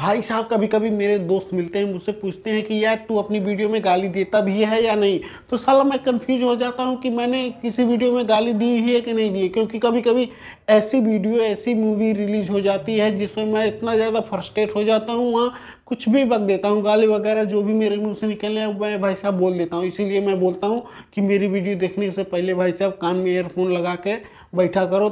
भाई साहब कभी कभी मेरे दोस्त मिलते हैं मुझसे पूछते हैं कि यार तू अपनी वीडियो में गाली देता भी है या नहीं तो साला मैं कन्फ्यूज हो जाता हूँ कि मैंने किसी वीडियो में गाली दी हुई है कि नहीं दी है क्योंकि कभी कभी ऐसी वीडियो ऐसी मूवी रिलीज़ हो जाती है जिसमें मैं इतना ज़्यादा फ्रस्ट्रेट हो जाता हूँ वहाँ कुछ भी बक देता हूँ गाली वगैरह जो भी मेरे मुँह से निकले मैं भाई साहब बोल देता हूँ इसीलिए मैं बोलता हूँ कि मेरी वीडियो देखने से पहले भाई साहब कान में एयरफोन लगा के बैठा करो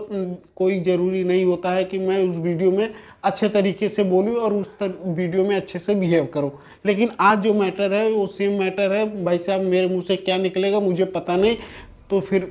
कोई ज़रूरी नहीं होता है कि मैं उस वीडियो में अच्छे तरीके से बोलूँ और उस वीडियो में अच्छे से बिहेव करूँ लेकिन आज जो मैटर है वो सेम मैटर है भाई साहब मेरे मुँह से क्या निकलेगा मुझे पता नहीं तो फिर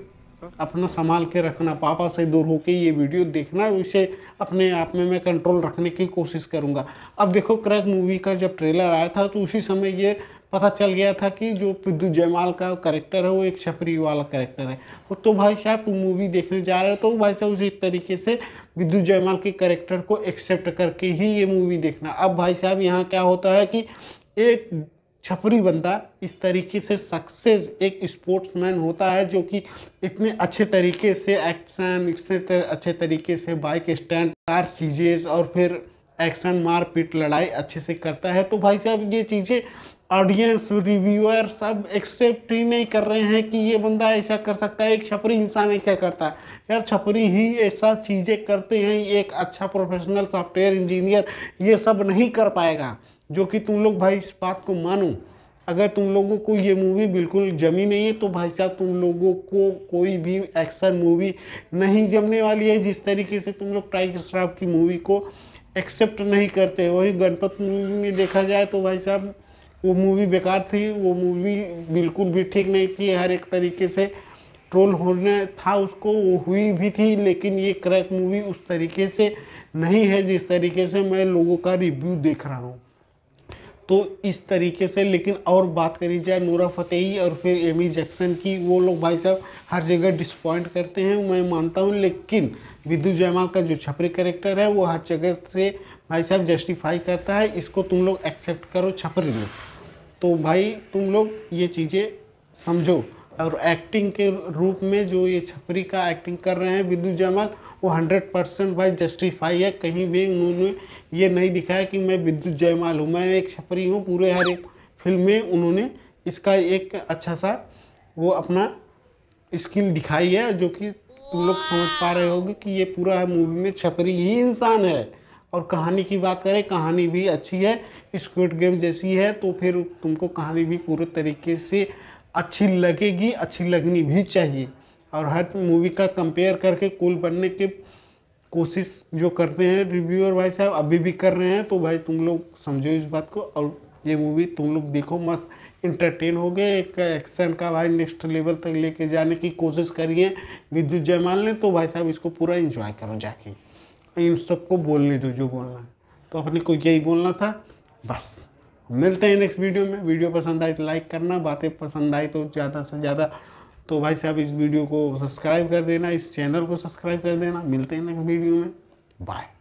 अपना संभाल के रखना पापा से दूर होके ये वीडियो देखना उसे अपने आप में मैं कंट्रोल रखने की कोशिश करूँगा अब देखो क्रैक मूवी का जब ट्रेलर आया था तो उसी समय ये पता चल गया था कि जो प्रद्युत जयमाल का करेक्टर है वो एक छपरी वाला करेक्टर है तो भाई साहब तुम मूवी देखने जा रहे हो तो भाई साहब उसी तरीके से विद्युत जयमाल के करेक्टर को एक्सेप्ट करके ही ये मूवी देखना अब भाई साहब यहाँ क्या होता है कि एक छपरी बंदा इस तरीके से सक्सेस एक स्पोर्ट्समैन होता है जो कि इतने अच्छे तरीके से एक्शन इतने तर, अच्छे तरीके से बाइक स्टैंड कार चीज़ें और फिर एक्शन मारपीट लड़ाई अच्छे से करता है तो भाई साहब ये चीज़ें ऑडियंस रिव्यूअर सब एक्सेप्ट ही नहीं कर रहे हैं कि ये बंदा ऐसा कर सकता है एक छपरी इंसान ऐसा करता है यार छपरी ही ऐसा चीज़ें करते हैं एक अच्छा प्रोफेशनल सॉफ्टवेयर इंजीनियर ये सब नहीं कर पाएगा जो कि तुम लोग भाई इस बात को मानो अगर तुम लोगों को ये मूवी बिल्कुल जमी नहीं है तो भाई साहब तुम लोगों को कोई भी एक्शन मूवी नहीं जमने वाली है जिस तरीके से तुम लोग टाइगर श्राफ की मूवी को एक्सेप्ट नहीं करते वही गणपत मूवी में देखा जाए तो भाई साहब वो मूवी बेकार थी वो मूवी बिल्कुल भी ठीक नहीं थी हर एक तरीके से ट्रोल होना था उसको वो हुई भी थी लेकिन ये क्रैक मूवी उस तरीके से नहीं है जिस तरीके से मैं लोगों का रिव्यू देख रहा हूँ तो इस तरीके से लेकिन और बात करी जाए नूरा फतेही और फिर एमी जैक्सन की वो लोग भाई साहब हर जगह डिसपॉइंट करते हैं मैं मानता हूँ लेकिन विद्यु जयमाल का जो छपरी करेक्टर है वो हर जगह से भाई साहब जस्टिफाई करता है इसको तुम लोग एक्सेप्ट करो छपरी में तो भाई तुम लोग ये चीज़ें समझो और एक्टिंग के रूप में जो ये छपरी का एक्टिंग कर रहे हैं विद्युत जमाल वो हंड्रेड परसेंट भाई जस्टिफाई है कहीं भी उन्होंने ये नहीं दिखाया कि मैं विद्युत जयमाल हूँ मैं एक छपरी हूँ पूरे हर एक फिल्म में उन्होंने इसका एक अच्छा सा वो अपना स्किल दिखाई है जो कि तुम लोग समझ पा रहे होगे कि ये पूरा मूवी में छपरी ही इंसान है और कहानी की बात करें कहानी भी अच्छी है स्क्विड गेम जैसी है तो फिर तुमको कहानी भी पूरे तरीके से अच्छी लगेगी अच्छी लगनी भी चाहिए और हर मूवी का कंपेयर करके कुल बनने के कोशिश जो करते हैं रिव्यूअर भाई साहब अभी भी कर रहे हैं तो भाई तुम लोग समझो इस बात को और ये मूवी तुम लोग देखो मस्त इंटरटेन हो गए एक एक्शन का भाई नेक्स्ट लेवल तक लेके जाने की कोशिश करिए विद्युत जयमाल ने तो भाई साहब इसको पूरा इंजॉय करो जाके इन सबको बोलने दो जो बोलना है तो अपने को यही बोलना था बस मिलते हैं नेक्स्ट वीडियो में वीडियो पसंद आए तो लाइक करना बातें पसंद आई तो ज़्यादा से ज़्यादा तो भाई साहब इस वीडियो को सब्सक्राइब कर देना इस चैनल को सब्सक्राइब कर देना मिलते हैं नेक्स्ट वीडियो में बाय